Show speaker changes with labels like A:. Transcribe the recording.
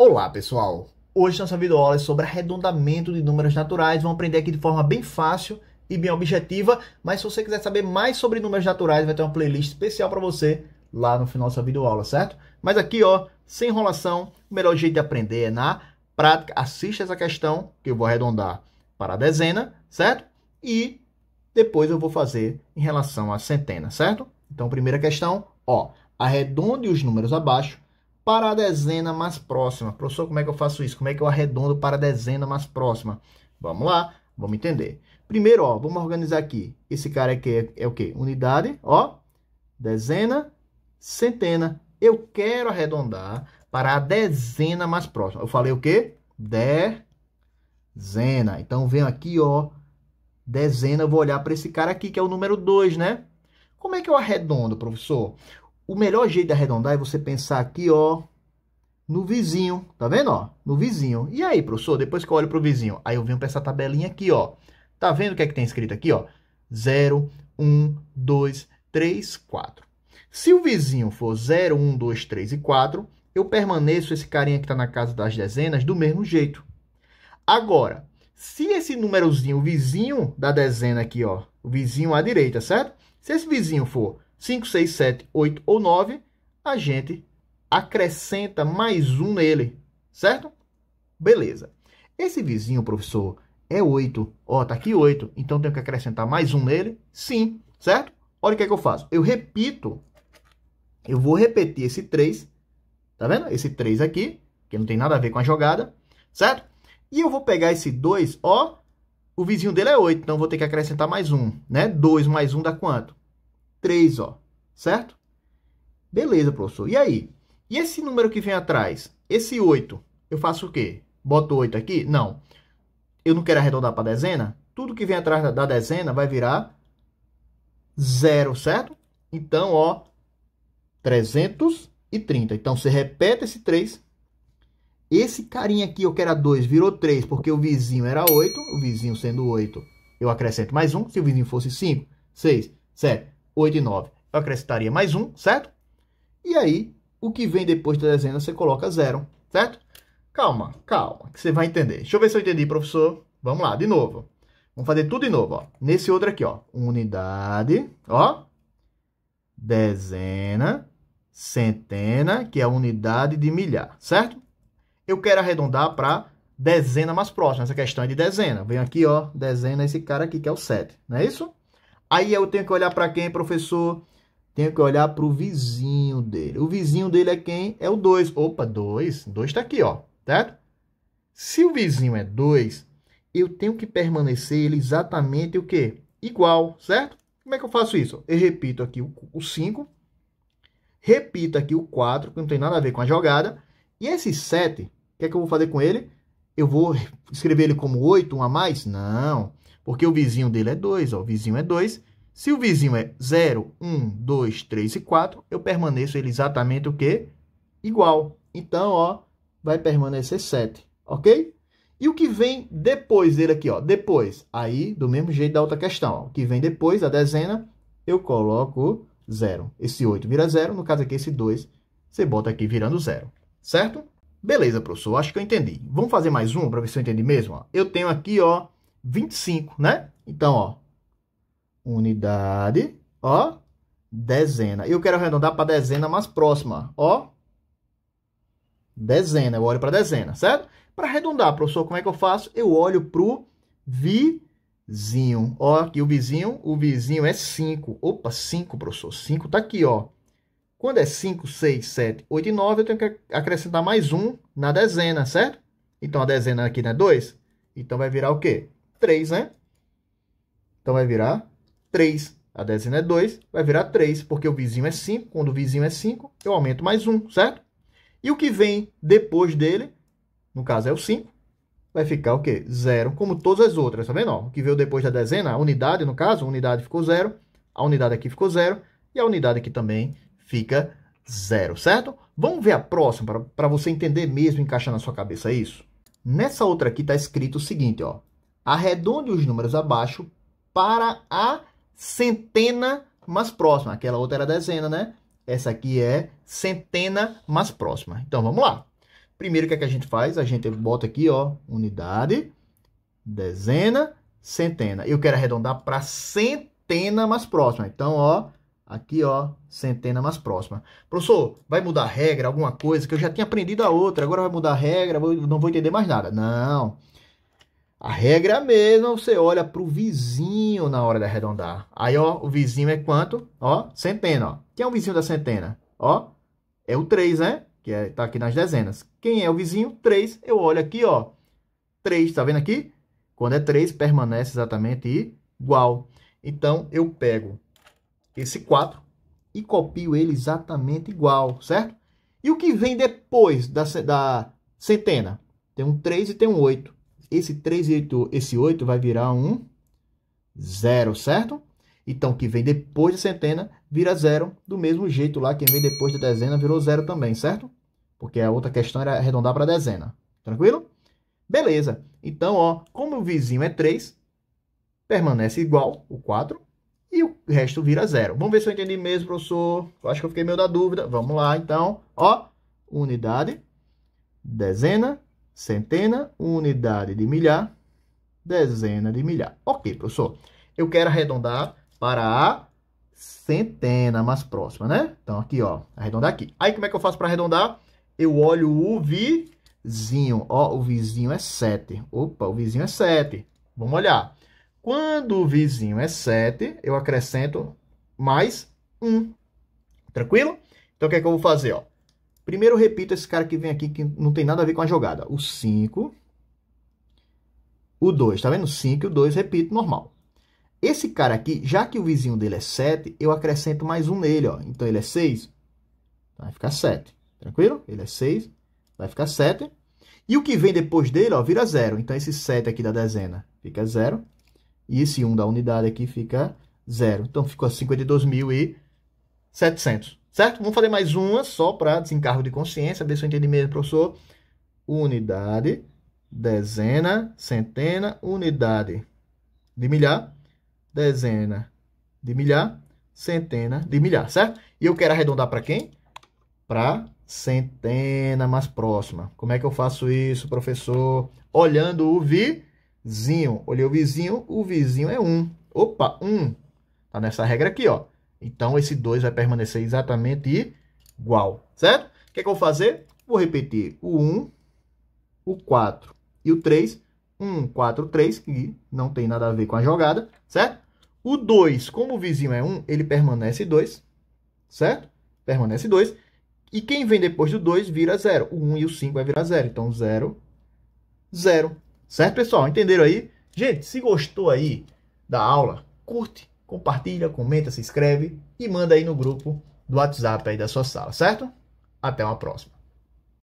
A: Olá pessoal! Hoje nossa videoaula é sobre arredondamento de números naturais. Vamos aprender aqui de forma bem fácil e bem objetiva. Mas se você quiser saber mais sobre números naturais, vai ter uma playlist especial para você lá no final dessa videoaula, certo? Mas aqui, ó, sem enrolação, o melhor jeito de aprender é na prática. Assista essa questão, que eu vou arredondar para a dezena, certo? E depois eu vou fazer em relação à centena, certo? Então, primeira questão, ó, arredonde os números abaixo para a dezena mais próxima. Professor, como é que eu faço isso? Como é que eu arredondo para a dezena mais próxima? Vamos lá, vamos entender. Primeiro, ó, vamos organizar aqui. Esse cara aqui é, é o quê? Unidade, ó, dezena, centena. Eu quero arredondar para a dezena mais próxima. Eu falei o quê? Dezena. Então, venho aqui, ó, dezena, eu vou olhar para esse cara aqui, que é o número 2, né? Como é que eu arredondo, professor? o melhor jeito de arredondar é você pensar aqui, ó, no vizinho, tá vendo, ó? No vizinho. E aí, professor, depois que eu olho pro vizinho, aí eu venho para essa tabelinha aqui, ó. Tá vendo o que é que tem escrito aqui, ó? 0, 1, 2, 3, 4. Se o vizinho for 0, 1, 2, 3 e 4, eu permaneço esse carinha que tá na casa das dezenas do mesmo jeito. Agora, se esse númerozinho, o vizinho da dezena aqui, ó, o vizinho à direita, certo? Se esse vizinho for 5, 6, 7, 8 ou 9, a gente acrescenta mais um nele, certo? Beleza. Esse vizinho, professor, é 8. Ó, tá aqui 8, então tenho que acrescentar mais um nele? Sim, certo? Olha o que é que eu faço. Eu repito, eu vou repetir esse 3, tá vendo? Esse 3 aqui, que não tem nada a ver com a jogada, certo? E eu vou pegar esse 2, ó, o vizinho dele é 8, então vou ter que acrescentar mais um, né? 2 mais 1 dá quanto? 3, ó, certo? Beleza, professor. E aí? E esse número que vem atrás? Esse 8, eu faço o quê? Boto 8 aqui? Não. Eu não quero arredondar para dezena? Tudo que vem atrás da dezena vai virar zero, certo? Então, ó, 330. Então, você repete esse 3. Esse carinha aqui, eu quero 2, virou 3, porque o vizinho era 8. O vizinho sendo 8, eu acrescento mais um. Se o vizinho fosse 5, 6, 7, 8 e 9. Eu acrescentaria mais 1, certo? E aí, o que vem depois da dezena você coloca 0, certo? Calma, calma, que você vai entender. Deixa eu ver se eu entendi, professor. Vamos lá, de novo. Vamos fazer tudo de novo, ó. Nesse outro aqui, ó. Unidade, ó. Dezena, centena, que é a unidade de milhar, certo? Eu quero arredondar para dezena mais próxima. Essa questão é de dezena. vem aqui, ó, dezena esse cara aqui, que é o 7, não é isso? Aí eu tenho que olhar para quem, professor? Tenho que olhar para o vizinho dele. O vizinho dele é quem? É o 2. Opa, 2. 2 está aqui, ó. Certo? Se o vizinho é 2, eu tenho que permanecer ele exatamente o quê? Igual, certo? Como é que eu faço isso? Eu repito aqui o 5. Repito aqui o 4, que não tem nada a ver com a jogada. E esse 7, o que é que eu vou fazer com ele? Eu vou escrever ele como 8, um a mais? Não. Porque o vizinho dele é 2, o vizinho é 2. Se o vizinho é 0, 1, 2, 3 e 4, eu permaneço ele exatamente o quê? Igual. Então, ó, vai permanecer 7, ok? E o que vem depois dele aqui, ó? Depois, aí, do mesmo jeito da outra questão, ó, o que vem depois, a dezena, eu coloco 0. Esse 8 vira 0, no caso aqui, esse 2, você bota aqui virando 0, certo? Beleza, professor, acho que eu entendi. Vamos fazer mais um para ver se eu entendi mesmo? Ó. Eu tenho aqui, ó, 25, né? Então, ó, unidade, ó, dezena. Eu quero arredondar para a dezena mais próxima, ó. Dezena, eu olho para a dezena, certo? Para arredondar, professor, como é que eu faço? Eu olho pro vizinho. Ó, aqui o vizinho, o vizinho é 5. Opa, 5, professor. 5 está aqui, ó. Quando é 5, 6, 7, 8 e 9, eu tenho que acrescentar mais um na dezena, certo? Então, a dezena aqui não é 2? Então, vai virar o quê? 3, né? Então vai virar 3. A dezena é 2, vai virar 3, porque o vizinho é 5. Quando o vizinho é 5, eu aumento mais 1, certo? E o que vem depois dele, no caso é o 5, vai ficar o quê? 0, como todas as outras, tá vendo? o que veio depois da dezena, a unidade, no caso, a unidade ficou 0, a unidade aqui ficou 0, e a unidade aqui também fica 0, certo? Vamos ver a próxima, para você entender mesmo, encaixar na sua cabeça é isso? Nessa outra aqui está escrito o seguinte, ó. Arredonde os números abaixo para a centena mais próxima. Aquela outra era dezena, né? Essa aqui é centena mais próxima. Então, vamos lá. Primeiro, o que, é que a gente faz? A gente bota aqui, ó, unidade, dezena, centena. Eu quero arredondar para centena mais próxima. Então, ó, aqui, ó, centena mais próxima. Professor, vai mudar a regra, alguma coisa? Que eu já tinha aprendido a outra, agora vai mudar a regra, não vou entender mais nada. Não. A regra é a mesma, você olha para o vizinho na hora de arredondar. Aí, ó, o vizinho é quanto? Ó, centena, ó. Quem é o vizinho da centena? Ó, é o 3, né? Que é, tá aqui nas dezenas. Quem é o vizinho? 3. Eu olho aqui, ó. 3, tá vendo aqui? Quando é 3, permanece exatamente igual. Então, eu pego esse 4 e copio ele exatamente igual, certo? E o que vem depois da, da centena? Tem um 3 e tem um 8 esse 3 e 8, esse 8 vai virar um zero, certo? Então, que vem depois da centena vira zero, do mesmo jeito lá, quem vem depois da dezena virou zero também, certo? Porque a outra questão era arredondar para dezena, tranquilo? Beleza, então, ó, como o vizinho é 3, permanece igual, o 4, e o resto vira zero. Vamos ver se eu entendi mesmo, professor. Eu acho que eu fiquei meio da dúvida. Vamos lá, então. Ó, unidade, dezena, Centena, unidade de milhar, dezena de milhar. Ok, professor. Eu quero arredondar para a centena mais próxima, né? Então, aqui, ó, arredondar aqui. Aí, como é que eu faço para arredondar? Eu olho o vizinho. Ó, o vizinho é 7. Opa, o vizinho é 7. Vamos olhar. Quando o vizinho é 7, eu acrescento mais 1. Tranquilo? Então, o que é que eu vou fazer, ó? Primeiro, eu repito esse cara que vem aqui que não tem nada a ver com a jogada. O 5, o 2, tá vendo? 5 e o 2, repito, normal. Esse cara aqui, já que o vizinho dele é 7, eu acrescento mais um nele, ó. Então, ele é 6, vai ficar 7. Tranquilo? Ele é 6, vai ficar 7. E o que vem depois dele, ó, vira 0. Então, esse 7 aqui da dezena fica 0. E esse 1 da unidade aqui fica 0. Então, ficou 52.700. Certo? Vamos fazer mais uma só para desencargo de consciência, ver se eu entendi mesmo, professor. Unidade, dezena, centena, unidade de milhar, dezena de milhar, centena de milhar, certo? E eu quero arredondar para quem? Para centena mais próxima. Como é que eu faço isso, professor? Olhando o vizinho. Olhei o vizinho, o vizinho é 1. Um. Opa, 1. Um. Tá nessa regra aqui, ó. Então, esse 2 vai permanecer exatamente igual, certo? O que, é que eu vou fazer? Vou repetir o 1, o 4 e o 3. 1, 4, 3, que não tem nada a ver com a jogada, certo? O 2, como o vizinho é 1, ele permanece 2, certo? Permanece 2. E quem vem depois do 2 vira 0. O 1 e o 5 vai virar 0. Então, 0, 0. Certo, pessoal? Entenderam aí? Gente, se gostou aí da aula, curte, compartilha, comenta, se inscreve e manda aí no grupo do WhatsApp aí da sua sala, certo? Até uma próxima.